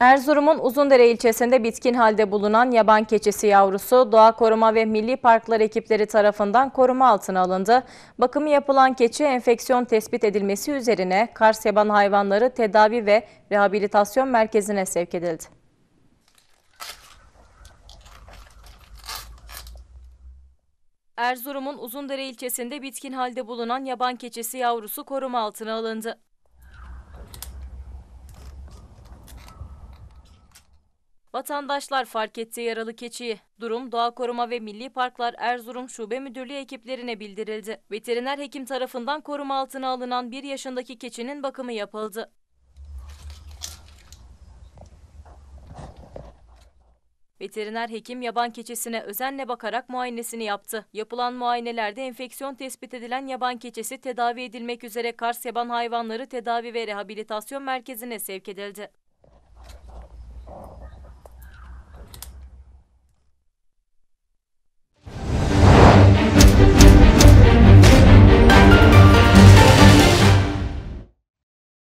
Erzurum'un Uzundere ilçesinde bitkin halde bulunan yaban keçisi yavrusu Doğa Koruma ve Milli Parklar ekipleri tarafından koruma altına alındı. Bakımı yapılan keçi enfeksiyon tespit edilmesi üzerine Kars yaban hayvanları tedavi ve rehabilitasyon merkezine sevk edildi. Erzurum'un Uzundere ilçesinde bitkin halde bulunan yaban keçisi yavrusu koruma altına alındı. Vatandaşlar fark etti yaralı keçiyi. Durum Doğa Koruma ve Milli Parklar Erzurum Şube Müdürlüğü ekiplerine bildirildi. Veteriner hekim tarafından koruma altına alınan bir yaşındaki keçinin bakımı yapıldı. Veteriner hekim yaban keçisine özenle bakarak muayenesini yaptı. Yapılan muayenelerde enfeksiyon tespit edilen yaban keçisi tedavi edilmek üzere Kars Yaban Hayvanları Tedavi ve Rehabilitasyon Merkezi'ne sevk edildi.